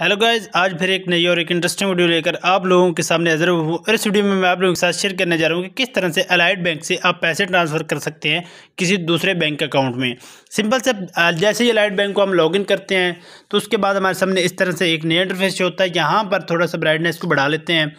hello guys आज फिर एक नई और एक इंटरेस्टिंग वीडियो लेकर आप लोगों के सामने हज़र हूँ और इस वीडियो में मैं आप लोगों के साथ शेयर करने जा रहा हूँ कि किस तरह से अलाइड बैंक से आप पैसे ट्रांसफ़र कर सकते हैं किसी दूसरे बैंक अकाउंट में सिंपल से जैसे ही अलाइड बैंक को हम लॉगिन करते हैं तो उसके बाद हमारे सामने इस तरह से एक नया इंटरफेस होता है यहाँ पर थोड़ा सा ब्राइटनेस को बढ़ा लेते हैं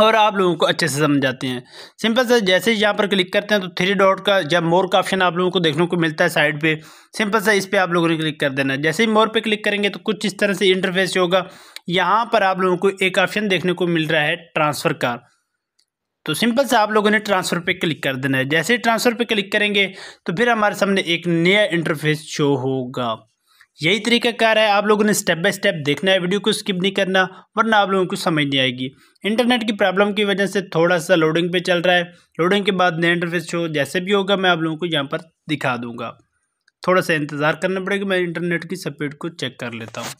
और आप लोगों को अच्छे से समझाते हैं सिंपल से जैसे ही यहाँ पर क्लिक करते हैं तो थ्री डॉट का जब मोर का ऑप्शन आप लोगों को देखने को मिलता है साइड पे सिंपल से इस पर आप लोगों ने क्लिक कर देना है जैसे ही मोर पे क्लिक करेंगे तो कुछ इस तरह से इंटरफेस होगा यहाँ पर आप लोगों को एक ऑप्शन देखने को मिल रहा है ट्रांसफ़र का तो सिंपल से आप लोगों ने ट्रांसफ़र पर क्लिक कर देना है जैसे ही ट्रांसफ़र पर क्लिक करेंगे तो फिर हमारे सामने एक नया इंटरफेस शो होगा यही तरीका कार है आप लोगों ने स्टेप बाय स्टेप देखना है वीडियो को स्किप नहीं करना वरना आप लोगों को समझ नहीं आएगी इंटरनेट की प्रॉब्लम की वजह से थोड़ा सा लोडिंग पे चल रहा है लोडिंग के बाद नया इंटरफेस शो जैसे भी होगा मैं आप लोगों को यहाँ पर दिखा दूंगा थोड़ा सा इंतज़ार करना पड़ेगा मैं इंटरनेट की स्पीड को चेक कर लेता हूँ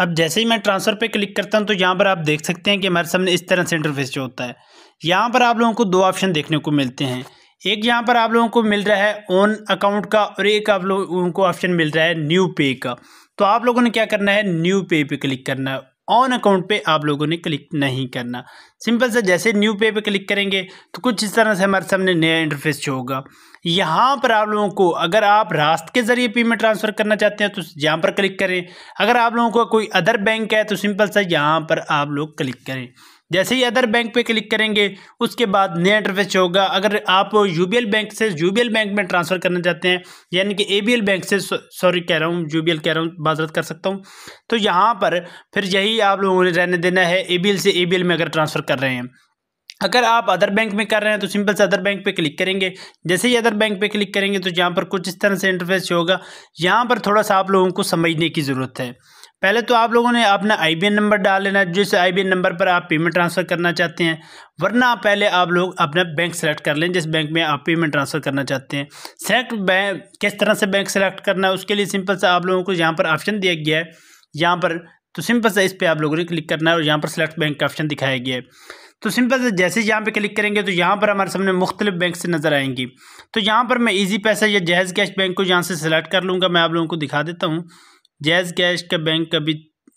अब जैसे ही मैं ट्रांसफ़र पर क्लिक करता हूँ तो यहाँ पर आप देख सकते हैं कि हमारे सामने इस तरह से इंटरफेस शो होता है यहाँ पर आप लोगों को दो ऑप्शन देखने को मिलते हैं एक यहाँ पर आप लोगों को मिल रहा है ऑन अकाउंट का और एक आप लोगों को ऑप्शन मिल रहा है न्यू पे का तो आप लोगों ने क्या करना है न्यू पे पे क्लिक करना है ऑन अकाउंट पे आप लोगों ने क्लिक नहीं करना सिंपल सा जैसे न्यू पे पे क्लिक करेंगे तो कुछ इस तरह से हमारे सामने नया इंटरफेस जो होगा यहाँ पर आप लोगों को अगर आप रास्त के ज़रिए पेमेंट ट्रांसफ़र करना चाहते हैं तो यहाँ पर क्लिक करें अगर आप लोगों का कोई अदर बैंक है तो सिंपल सा यहाँ पर आप लोग क्लिक करें जैसे ही अदर बैंक पे क्लिक करेंगे उसके बाद नया इंटरफेस होगा अगर आप यू बैंक से यू बैंक में ट्रांसफ़र करना चाहते हैं यानी कि ए बैंक से सॉरी कह रहा हूँ यू कह रहा हूँ बाजरत कर सकता हूँ तो यहाँ पर फिर यही आप लोगों ने रहने देना है ए से ए में अगर ट्रांसफ़र कर रहे हैं अगर आप अदर बैंक में कर रहे हैं तो सिंपल से अदर बैंक पे क्लिक करेंगे जैसे ही अदर बैंक पे क्लिक करेंगे तो यहाँ पर कुछ इस तरह से इंटरफेस होगा यहाँ पर थोड़ा सा आप लोगों को समझने की ज़रूरत है पहले तो आप लोगों ने अपना आई नंबर डाल लेना है जिस आई नंबर पर आप पेमेंट ट्रांसफ़र करना चाहते हैं वरना पहले आप लोग अपना बैंक सेलेक्ट कर लें जिस बैंक में आप पेमेंट ट्रांसफ़र करना चाहते हैं सेलेक्ट बैंक किस तरह से बैंक सेलेक्ट करना है उसके लिए सिंपल सा आप लोगों को यहाँ पर ऑप्शन दिया गया है यहाँ पर तो सिंपल सा इस पर आप लोगों ने क्लिक करना है और यहाँ पर सेलेक्ट बैंक का ऑप्शन दिखाया गया है तो सिंपल से जैसे यहाँ पे क्लिक करेंगे तो यहाँ पर हमारे सामने मुख्तलिफ बैंक से नज़र आएंगी तो यहाँ पर मैं इजी पैसा या जहेज़ कैश बैंक को यहाँ से सेलेक्ट कर लूँगा मैं आप लोगों को दिखा देता हूँ जैज़ कैश का बैंक का भी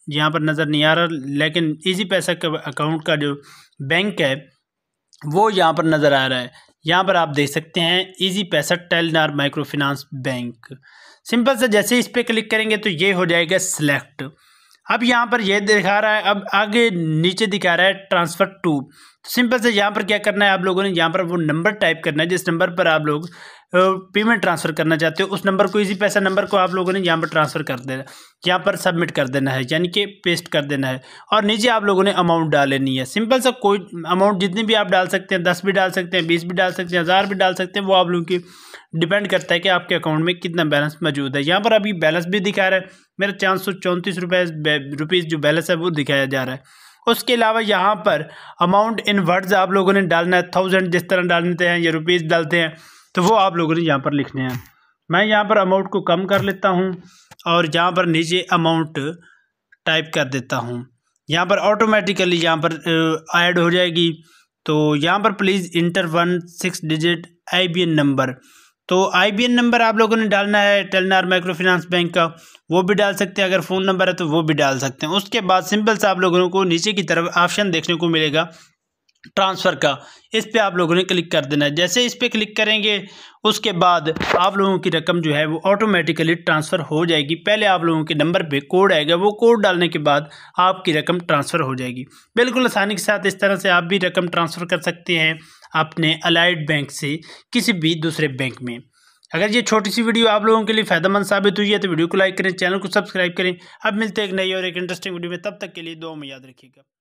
यहाँ पर नज़र नहीं आ रहा लेकिन इजी पैसा का अकाउंट का जो बैंक है वो यहाँ पर नज़र आ रहा है यहाँ पर आप देख सकते हैं Easypaisa Telenor micro finance bank simple से जैसे इस पर क्लिक करेंगे तो ये हो जाएगा सिलेक्ट अब यहाँ पर यह दिखा रहा है अब आगे नीचे दिखा रहा है ट्रांसफ़र टू तो सिंपल से यहाँ पर क्या करना है आप लोगों ने यहाँ पर वो नंबर टाइप करना है जिस नंबर पर आप लोग पेमेंट ट्रांसफ़र करना चाहते हो उस नंबर को इसी पैसा नंबर को आप लोगों ने यहाँ पर ट्रांसफ़र कर देना यहाँ पर सबमिट कर देना है यानी कि पेस्ट कर देना है और नीचे आप लोगों ने अमाउंट डाल लेनी है सिंपल सा कोई अमाउंट जितनी भी आप डाल सकते हैं दस भी डाल सकते हैं बीस भी डाल सकते हैं हज़ार भी डाल सकते हैं वो आप लोगों की डिपेंड करता है कि आपके अकाउंट में कितना बैलेंस मौजूद है यहाँ पर अभी बैलेंस भी दिखा रहा है मेरा चार सौ चौंतीस रुपये जो बैलेंस है वो दिखाया जा रहा है उसके अलावा यहाँ पर अमाउंट इन वर्ड्स आप लोगों ने डालना है थाउजेंड जिस तरह डालते हैं या रुपीज़ डालते हैं तो वो आप लोगों ने यहाँ पर लिखने हैं मैं यहाँ पर अमाउंट को कम कर लेता हूँ और यहाँ पर नीचे अमाउंट टाइप कर देता हूँ यहाँ पर ऑटोमेटिकली यहाँ पर ऐड हो जाएगी तो यहाँ पर please enter one six digit IBAN number तो आईबीएन नंबर आप लोगों ने डालना है टेलनार माइक्रो फिनांस बैंक का वो भी डाल सकते हैं अगर फ़ोन नंबर है तो वो भी डाल सकते हैं उसके बाद सिंपल से आप लोगों को नीचे की तरफ ऑप्शन देखने को मिलेगा ट्रांसफ़र का इस पर आप लोगों ने क्लिक कर देना है जैसे इस पर क्लिक करेंगे उसके बाद आप लोगों की रकम जो है वो ऑटोमेटिकली ट्रांसफ़र हो जाएगी पहले आप लोगों के नंबर पे कोड आएगा वो कोड डालने के बाद आपकी रकम ट्रांसफ़र हो जाएगी बिल्कुल आसानी के साथ इस तरह से आप भी रकम ट्रांसफ़र कर सकते हैं अपने अलाइड बैंक से किसी भी दूसरे बैंक में अगर ये छोटी सी वीडियो आप लोगों के लिए फायदेमंद साबित हुई है तो वीडियो को लाइक करें चैनल को सब्सक्राइब करें अब मिलते हैं एक नई और एक इंटरेस्टिंग वीडियो में तब तक के लिए दो में याद रखिएगा